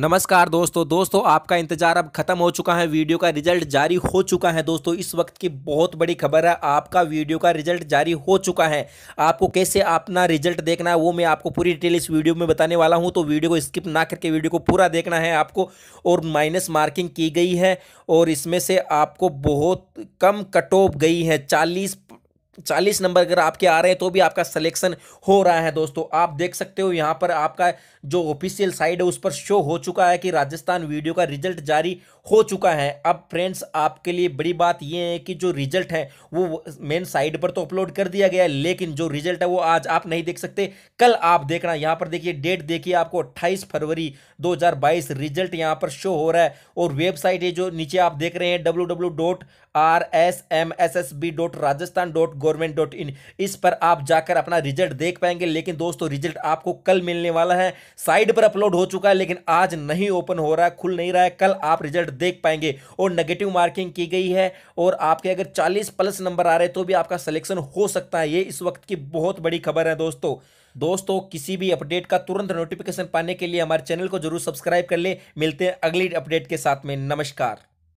नमस्कार दोस्तों दोस्तों आपका इंतजार अब खत्म हो चुका है वीडियो का रिजल्ट जारी हो चुका है दोस्तों इस वक्त की बहुत बड़ी खबर है आपका वीडियो का रिजल्ट जारी हो चुका है आपको कैसे अपना रिजल्ट देखना है वो मैं आपको पूरी डिटेल इस वीडियो में बताने वाला हूं तो वीडियो को स्किप ना करके वीडियो को पूरा देखना है आपको और माइनस मार्किंग की गई है और इसमें से आपको बहुत कम कट ऑफ गई है चालीस चालीस नंबर अगर आपके आ रहे हैं तो भी आपका सिलेक्शन हो रहा है दोस्तों आप देख सकते हो यहाँ पर आपका जो ऑफिशियल साइड है उस पर शो हो चुका है कि राजस्थान वीडियो का रिजल्ट जारी हो चुका है अब फ्रेंड्स आपके लिए बड़ी बात यह है कि जो रिजल्ट है वो मेन साइड पर तो अपलोड कर दिया गया है लेकिन जो रिजल्ट है वो आज आप नहीं देख सकते कल आप देखना यहाँ पर देखिए डेट देखिए आपको अट्ठाईस फरवरी दो रिजल्ट यहाँ पर शो हो रहा है और वेबसाइट ये जो नीचे आप देख रहे हैं W W dot R S M S S B dot Rajasthan dot government dot in इस पर आप जाकर अपना रिजल्ट देख पाएंगे लेकिन दोस्तों रिजल्ट आपको कल मिलने वाला है साइट पर अपलोड हो चुका है लेकिन आज नहीं ओपन हो रहा है खुल नहीं रहा है कल आप रिजल्ट देख पाएंगे और नेगेटिव मार्किंग की गई है और आपके अगर चालीस प्लस नंबर आ रहे तो भी आपका सलेक्शन हो सकता है ये इस वक्त की बहुत बड़ी खबर है दोस्तों दोस्तों किसी भी अपडेट का तुरंत नोटिफिकेशन पाने के लिए हमारे चैनल को जरूर सब्सक्राइब कर लें मिलते हैं अगली अपडेट के साथ में नमस्कार